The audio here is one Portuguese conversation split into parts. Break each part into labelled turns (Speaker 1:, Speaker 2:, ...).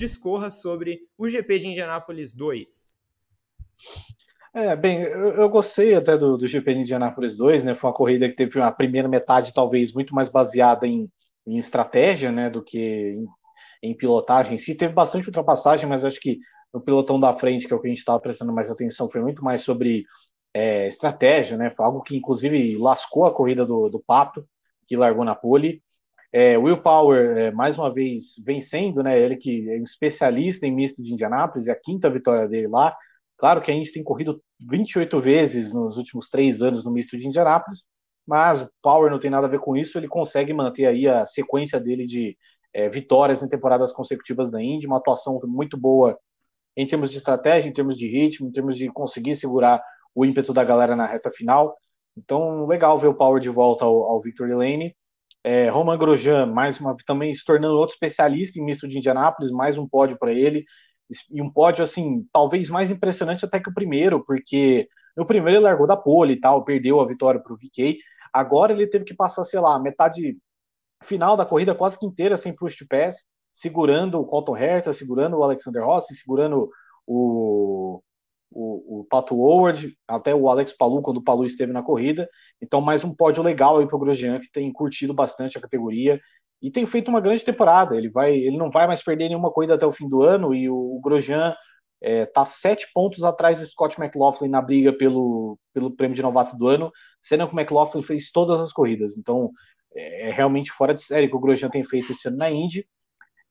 Speaker 1: discorra sobre o GP de Indianápolis 2. É, bem, eu, eu gostei até do, do, GP de Indianápolis 2, né? Foi uma corrida que teve uma primeira metade talvez muito mais baseada em, em estratégia, né, do que em, em pilotagem. Se si. teve bastante ultrapassagem, mas acho que no pilotão da frente, que é o que a gente estava prestando mais atenção, foi muito mais sobre é, estratégia, né? Foi algo que inclusive lascou a corrida do, do Pato, que largou na pole. É, Will Power, é, mais uma vez, vencendo, né? Ele que é um especialista em misto de Indianápolis, é a quinta vitória dele lá. Claro que a gente tem corrido 28 vezes nos últimos três anos no misto de Indianápolis, mas o Power não tem nada a ver com isso, ele consegue manter aí a sequência dele de é, vitórias em temporadas consecutivas da Indy, uma atuação muito boa em termos de estratégia, em termos de ritmo, em termos de conseguir segurar o ímpeto da galera na reta final. Então, legal ver o Power de volta ao, ao Victor Lane é, Roman Grosjean, mais uma, também se tornando outro especialista em misto de Indianápolis, mais um pódio para ele. E um pódio, assim, talvez mais impressionante até que o primeiro, porque no primeiro ele largou da pole e tal, perdeu a vitória para o VK. Agora ele teve que passar, sei lá, metade final da corrida quase que inteira sem push to pass, segurando o Colton Herta, segurando o Alexander Rossi, segurando o o, o Pato Howard, até o Alex Palu, quando o Palu esteve na corrida. Então, mais um pódio legal aí para o Grosjean, que tem curtido bastante a categoria e tem feito uma grande temporada. Ele, vai, ele não vai mais perder nenhuma corrida até o fim do ano e o, o Grosjean está é, tá sete pontos atrás do Scott McLaughlin na briga pelo, pelo prêmio de novato do ano, sendo que o McLaughlin fez todas as corridas. Então, é, é realmente fora de série que o Grosjean tem feito esse ano na Indy.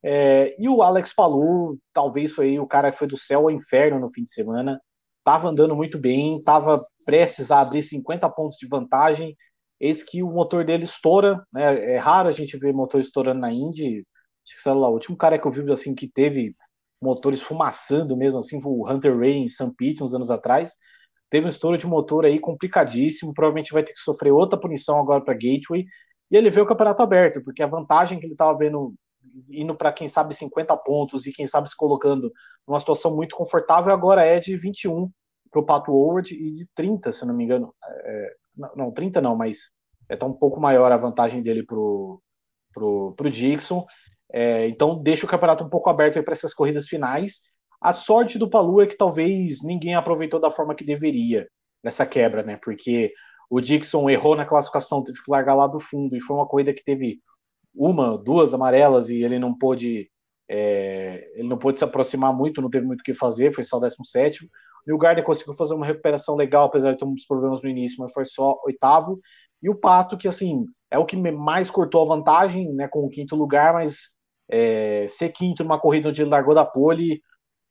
Speaker 1: É, e o Alex Palu, talvez foi o cara que foi do céu ao inferno no fim de semana estava andando muito bem, estava prestes a abrir 50 pontos de vantagem, eis que o motor dele estoura, né? É raro a gente ver motor estourando na Indy. Acho que sei lá, o último cara que eu vi assim que teve motores fumaçando mesmo assim, foi o Hunter Ray em St. Pete uns anos atrás. Teve um estouro de motor aí complicadíssimo, provavelmente vai ter que sofrer outra punição agora para Gateway. E ele vê o campeonato aberto, porque a vantagem que ele estava vendo indo para quem sabe 50 pontos e quem sabe se colocando numa situação muito confortável, agora é de 21 para o Pato Howard e de 30, se não me engano. É, é não, 30 não, mas é tão tá um pouco maior a vantagem dele pro, pro, pro Dixon. É, então deixa o campeonato um pouco aberto para essas corridas finais. A sorte do Palu é que talvez ninguém aproveitou da forma que deveria nessa quebra, né? Porque o Dixon errou na classificação, teve que largar lá do fundo, e foi uma corrida que teve uma, duas amarelas e ele não pôde é, ele não pôde se aproximar muito, não teve muito o que fazer, foi só 17. O Gardner conseguiu fazer uma recuperação legal, apesar de ter muitos problemas no início, mas foi só oitavo. E o Pato, que assim é o que mais cortou a vantagem, né, com o quinto lugar, mas é, ser quinto numa corrida onde ele largou da pole,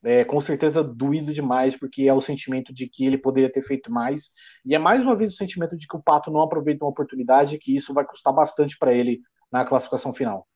Speaker 1: é, com certeza doído demais, porque é o sentimento de que ele poderia ter feito mais. E é mais uma vez o sentimento de que o Pato não aproveita uma oportunidade, que isso vai custar bastante para ele na classificação final.